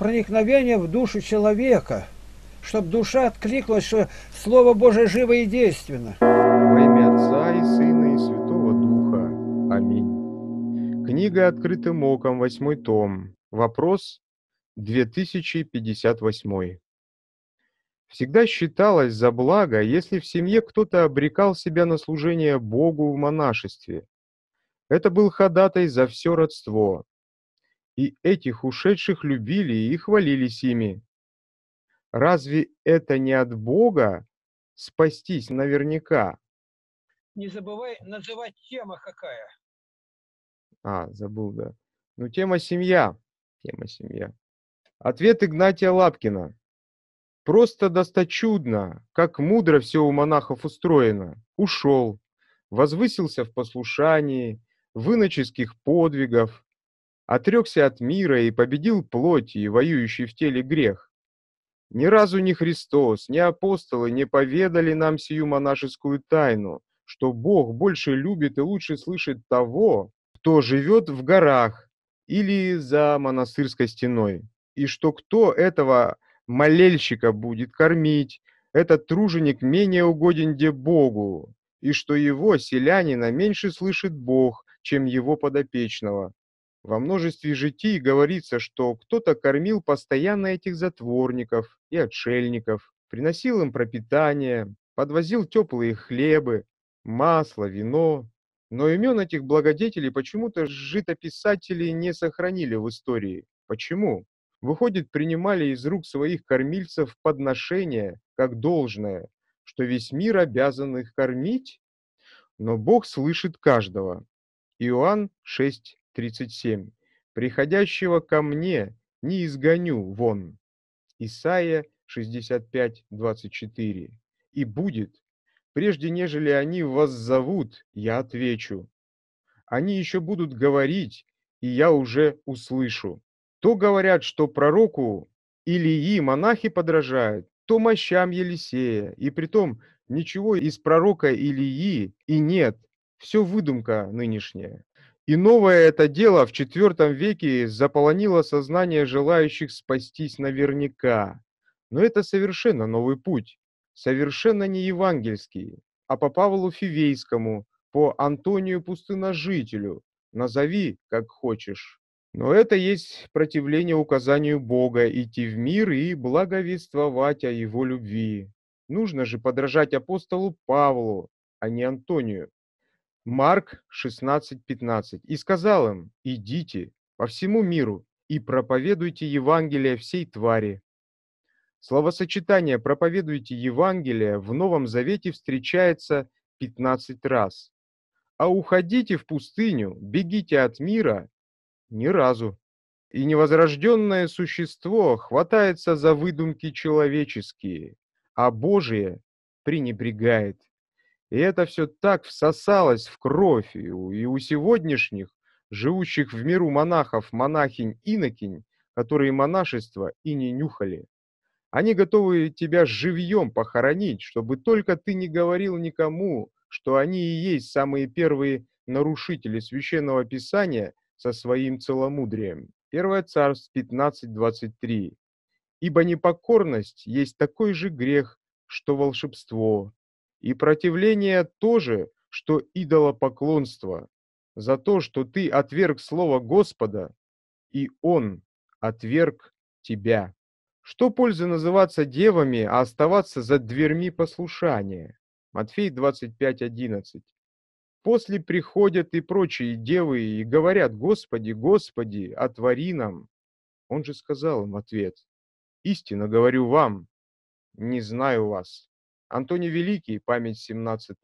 проникновение в душу человека, чтобы душа откликнулась, что Слово Божие живо и действенно. Во имя Отца и Сына и Святого Духа. Аминь. Книга «Открытым оком», восьмой том. Вопрос 2058. Всегда считалось за благо, если в семье кто-то обрекал себя на служение Богу в монашестве. Это был ходатай за все родство, и этих ушедших любили и хвалились ими. Разве это не от Бога спастись наверняка? Не забывай называть тема какая. А, забыл, да. Ну, тема семья. Тема семья. Ответ Игнатия Лапкина. Просто досточудно, как мудро все у монахов устроено. Ушел, возвысился в послушании, выноческих подвигов, отрекся от мира и победил плоти, и воюющий в теле грех. Ни разу ни Христос, ни апостолы не поведали нам сию монашескую тайну, что Бог больше любит и лучше слышит того, кто живет в горах или за монастырской стеной, и что кто этого молельщика будет кормить, этот труженик менее угоден где Богу, и что его, селянина, меньше слышит Бог, чем его подопечного, во множестве житий говорится, что кто-то кормил постоянно этих затворников и отшельников, приносил им пропитание, подвозил теплые хлебы, масло, вино. Но имен этих благодетелей почему-то житописатели не сохранили в истории. Почему? Выходит, принимали из рук своих кормильцев подношения, как должное, что весь мир обязан их кормить? Но Бог слышит каждого. Иоанн 6, 37. «Приходящего ко мне не изгоню вон». Исайя 65, 24. «И будет, прежде нежели они вас зовут, я отвечу. Они еще будут говорить, и я уже услышу. То говорят, что пророку Илии монахи подражают, то мощам Елисея, и притом ничего из пророка Илии и нет, все выдумка нынешняя. И новое это дело в IV веке заполонило сознание желающих спастись наверняка. Но это совершенно новый путь, совершенно не евангельский, а по Павлу Фивейскому, по Антонию Пустыножителю, назови как хочешь. Но это есть противление указанию Бога идти в мир и благовествовать о Его любви. Нужно же подражать апостолу Павлу, а не Антонию. Марк 16:15 и сказал им, идите по всему миру и проповедуйте Евангелие всей твари. Словосочетание «проповедуйте Евангелие» в Новом Завете встречается 15 раз, а «уходите в пустыню, бегите от мира» ни разу. И невозрожденное существо хватается за выдумки человеческие, а Божие пренебрегает. И это все так всосалось в кровь и у, сегодняшних, живущих в миру монахов, монахинь-инокинь, которые монашество и не нюхали. Они готовы тебя живьем похоронить, чтобы только ты не говорил никому, что они и есть самые первые нарушители Священного Писания со своим целомудрием. 1 Царств 15.23. «Ибо непокорность есть такой же грех, что волшебство, и противление тоже, что идолопоклонство, за то, что ты отверг слово Господа, и Он отверг тебя. Что пользы называться девами, а оставаться за дверьми послушания? Матфей 25:11. После приходят и прочие девы и говорят: Господи, Господи, отвори нам. Он же сказал им ответ: Истинно говорю вам, не знаю вас. Антоний Великий, память 17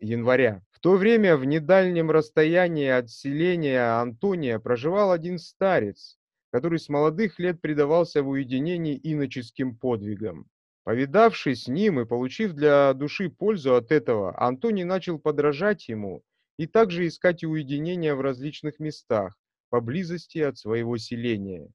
января. В то время в недальнем расстоянии от селения Антония проживал один старец, который с молодых лет предавался в уединении иноческим подвигам. Повидавший с ним и получив для души пользу от этого, Антоний начал подражать ему и также искать уединения в различных местах, поблизости от своего селения.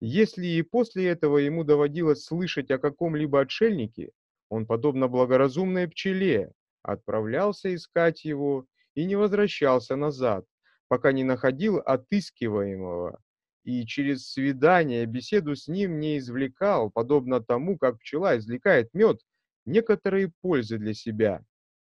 Если и после этого ему доводилось слышать о каком-либо отшельнике, он, подобно благоразумной пчеле, отправлялся искать его и не возвращался назад, пока не находил отыскиваемого, и через свидание беседу с ним не извлекал, подобно тому, как пчела извлекает мед, некоторые пользы для себя.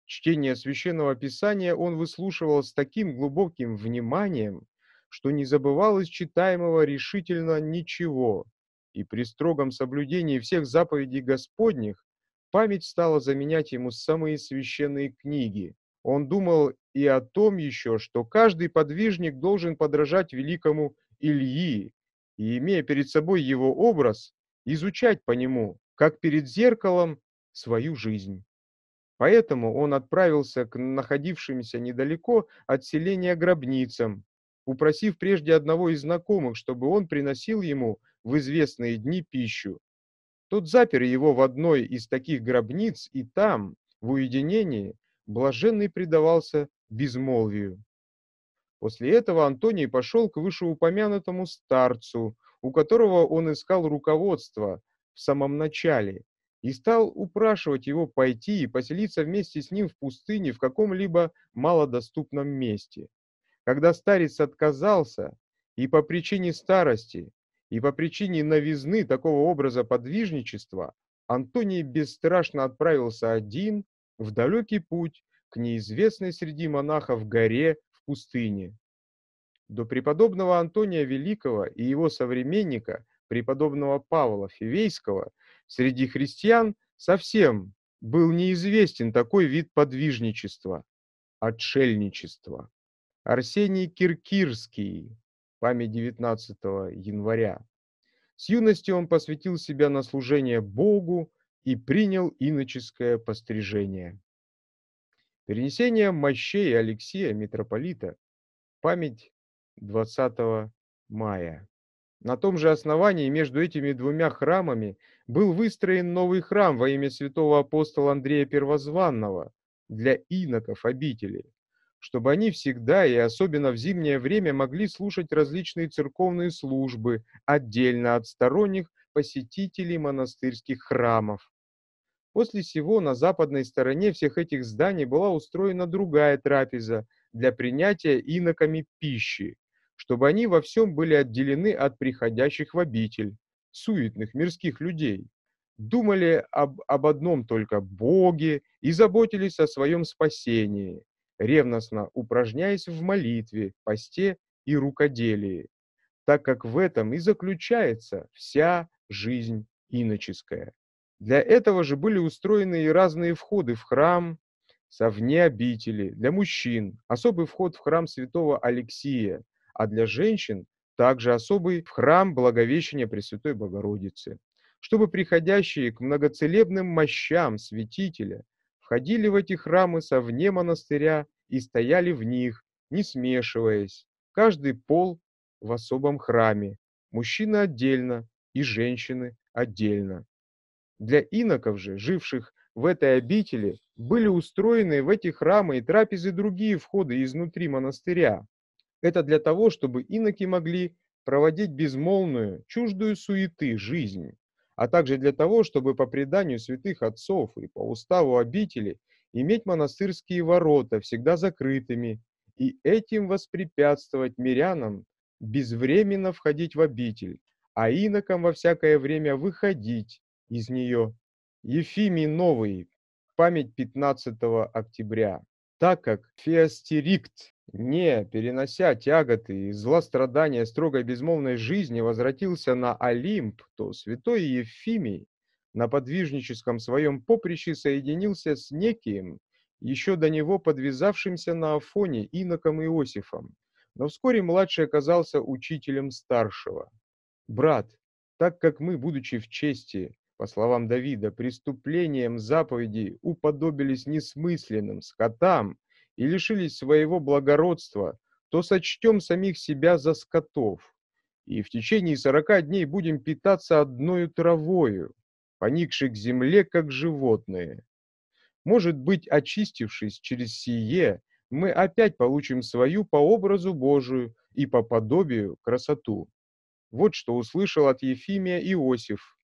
Чтение Священного Писания он выслушивал с таким глубоким вниманием, что не забывал из читаемого решительно ничего, и при строгом соблюдении всех заповедей Господних Память стала заменять ему самые священные книги. Он думал и о том еще, что каждый подвижник должен подражать великому Ильи, и, имея перед собой его образ, изучать по нему, как перед зеркалом, свою жизнь. Поэтому он отправился к находившимся недалеко от селения гробницам, упросив прежде одного из знакомых, чтобы он приносил ему в известные дни пищу. Тут запер его в одной из таких гробниц, и там, в уединении, блаженный предавался безмолвию. После этого Антоний пошел к вышеупомянутому старцу, у которого он искал руководство в самом начале, и стал упрашивать его пойти и поселиться вместе с ним в пустыне в каком-либо малодоступном месте. Когда старец отказался, и по причине старости, и по причине новизны такого образа подвижничества Антоний бесстрашно отправился один в далекий путь к неизвестной среди монахов горе в пустыне. До преподобного Антония Великого и его современника, преподобного Павла Фивейского, среди христиан совсем был неизвестен такой вид подвижничества – отшельничества. Арсений Киркирский память 19 января. С юности он посвятил себя на служение Богу и принял иноческое пострижение. Перенесение мощей Алексея, митрополита, память 20 мая. На том же основании между этими двумя храмами был выстроен новый храм во имя святого апостола Андрея Первозванного для иноков обители чтобы они всегда и особенно в зимнее время могли слушать различные церковные службы отдельно от сторонних посетителей монастырских храмов. После всего на западной стороне всех этих зданий была устроена другая трапеза для принятия иноками пищи, чтобы они во всем были отделены от приходящих в обитель, суетных мирских людей, думали об, об одном только Боге и заботились о своем спасении ревностно упражняясь в молитве, посте и рукоделии, так как в этом и заключается вся жизнь иноческая. Для этого же были устроены и разные входы в храм, совне обители, для мужчин особый вход в храм святого Алексия, а для женщин также особый в храм Благовещения Пресвятой Богородицы, чтобы приходящие к многоцелебным мощам святителя входили в эти храмы совне монастыря и стояли в них, не смешиваясь, каждый пол в особом храме, мужчины отдельно и женщины отдельно. Для иноков же, живших в этой обители, были устроены в эти храмы и трапезы другие входы изнутри монастыря. Это для того, чтобы иноки могли проводить безмолвную, чуждую суеты жизнь а также для того, чтобы по преданию святых отцов и по уставу обители иметь монастырские ворота всегда закрытыми и этим воспрепятствовать мирянам безвременно входить в обитель, а инокам во всякое время выходить из нее. Ефимий Новый, память 15 октября. Так как Феостерикт не, перенося тяготы и зла страдания строгой безмолвной жизни, возвратился на Олимп, то святой Евфимий на подвижническом своем поприще соединился с неким, еще до него подвязавшимся на Афоне иноком Иосифом, но вскоре младший оказался учителем старшего. «Брат, так как мы, будучи в чести, по словам Давида, преступлением заповедей уподобились несмысленным скотам, и лишились своего благородства, то сочтем самих себя за скотов, и в течение сорока дней будем питаться одною травою, поникшей к земле, как животные. Может быть, очистившись через сие, мы опять получим свою по образу Божию и по подобию красоту. Вот что услышал от Ефимия Иосиф.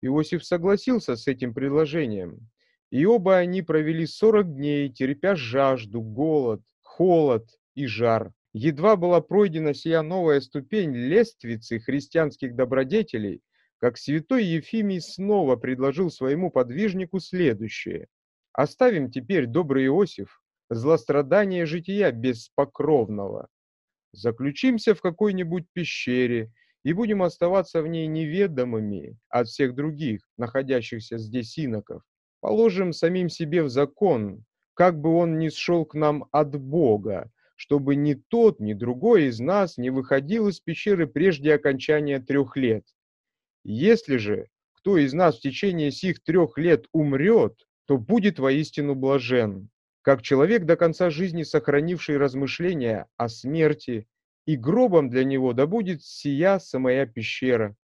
Иосиф согласился с этим предложением, и оба они провели сорок дней, терпя жажду, голод, холод и жар. Едва была пройдена сия новая ступень лествицы христианских добродетелей, как святой Ефимий снова предложил своему подвижнику следующее. «Оставим теперь, добрый Иосиф, злострадание жития беспокровного. Заключимся в какой-нибудь пещере и будем оставаться в ней неведомыми от всех других, находящихся здесь иноков положим самим себе в закон, как бы он ни сшел к нам от Бога, чтобы ни тот, ни другой из нас не выходил из пещеры прежде окончания трех лет. Если же кто из нас в течение сих трех лет умрет, то будет воистину блажен, как человек до конца жизни сохранивший размышления о смерти, и гробом для него да будет сия самая пещера.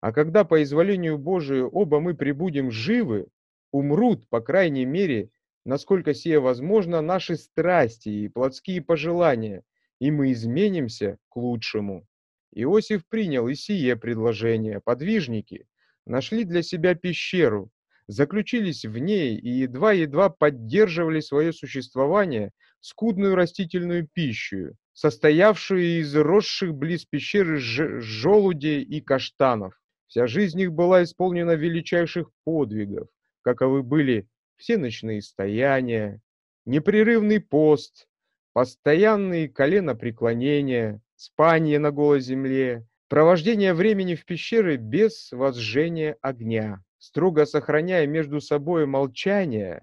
А когда по изволению Божию оба мы прибудем живы, умрут, по крайней мере, насколько сие возможно, наши страсти и плотские пожелания, и мы изменимся к лучшему. Иосиф принял и сие предложение. Подвижники нашли для себя пещеру, заключились в ней и едва-едва поддерживали свое существование скудную растительную пищу, состоявшую из росших близ пещеры желудей и каштанов. Вся жизнь их была исполнена величайших подвигов, каковы были все ночные стояния, непрерывный пост, постоянные коленопреклонения, спание на голой земле, провождение времени в пещеры без возжения огня, строго сохраняя между собой молчание,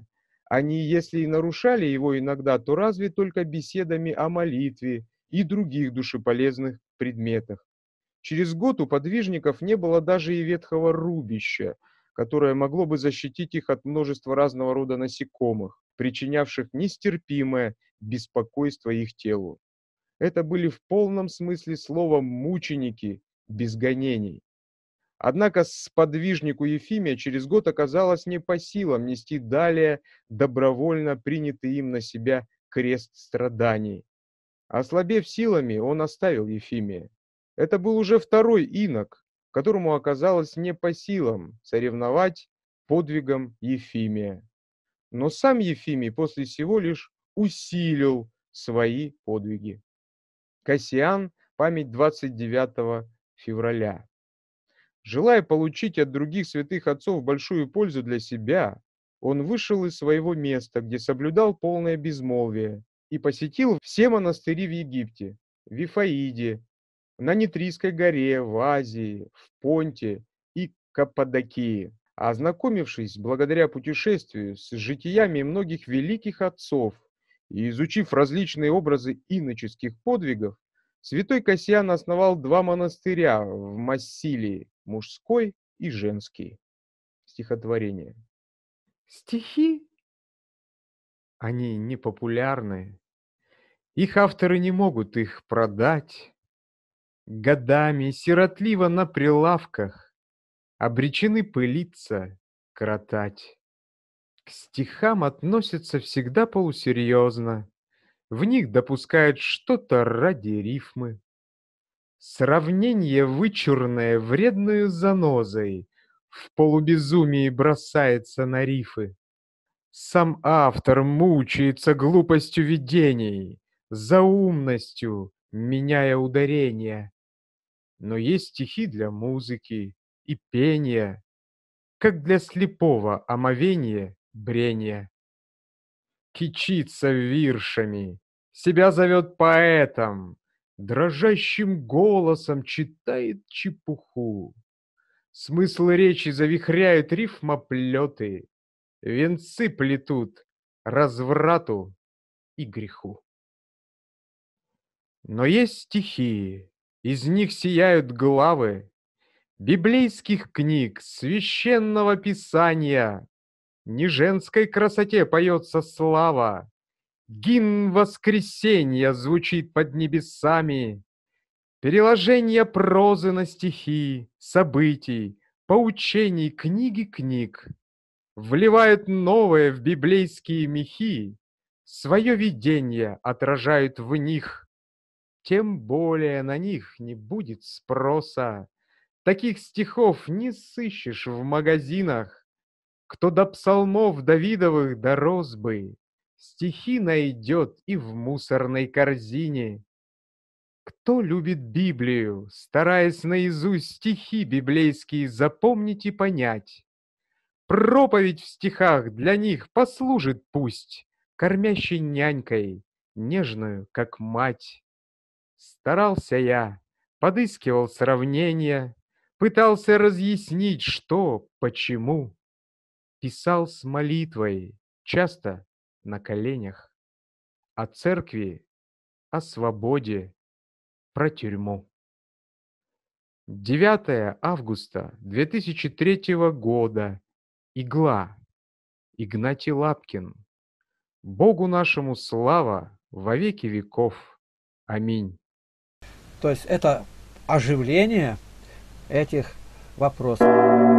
они, если и нарушали его иногда, то разве только беседами о молитве и других душеполезных предметах. Через год у подвижников не было даже и ветхого рубища – которое могло бы защитить их от множества разного рода насекомых, причинявших нестерпимое беспокойство их телу. Это были в полном смысле слова мученики без гонений. Однако сподвижнику Ефимия через год оказалось не по силам нести далее добровольно принятый им на себя крест страданий. Ослабев силами, он оставил Ефимия. Это был уже второй инок, которому оказалось не по силам соревновать подвигом Ефимия. Но сам Ефимий после всего лишь усилил свои подвиги. Кассиан, память 29 февраля. Желая получить от других святых отцов большую пользу для себя, он вышел из своего места, где соблюдал полное безмолвие, и посетил все монастыри в Египте, в Вифаиде, на Нитрийской горе, в Азии, в Понте и Каппадокии. А ознакомившись благодаря путешествию с житиями многих великих отцов и изучив различные образы иноческих подвигов, святой Кассиан основал два монастыря в Массилии, мужской и женский. Стихотворение. Стихи? Они непопулярны. Их авторы не могут их продать годами сиротливо на прилавках, обречены пылиться, кротать. К стихам относятся всегда полусерьезно, в них допускают что-то ради рифмы. Сравнение, вычурное вредную занозой, в полубезумии бросается на рифы. Сам автор мучается глупостью видений, заумностью, меняя ударение. Но есть стихи для музыки и пения, как для слепого омовения брение. Кичится виршами, себя зовет поэтом, дрожащим голосом читает чепуху. Смысл речи завихряют рифмоплеты, венцы плетут разврату и греху. Но есть стихии, из них сияют главы библейских книг, священного писания. Не женской красоте поется слава, гимн воскресенья звучит под небесами. Переложение прозы на стихи, событий, поучений книги книг вливают новое в библейские мехи, свое видение отражают в них тем более на них не будет спроса. Таких стихов не сыщешь в магазинах. Кто до псалмов Давидовых дорос бы, Стихи найдет и в мусорной корзине. Кто любит Библию, стараясь наизусть стихи библейские запомнить и понять? Проповедь в стихах для них послужит пусть, кормящей нянькой, нежную, как мать. Старался я, подыскивал сравнения, пытался разъяснить, что, почему. Писал с молитвой, часто на коленях, о церкви, о свободе, про тюрьму. 9 августа 2003 года. Игла. Игнатий Лапкин. Богу нашему слава во веки веков. Аминь. То есть это оживление этих вопросов.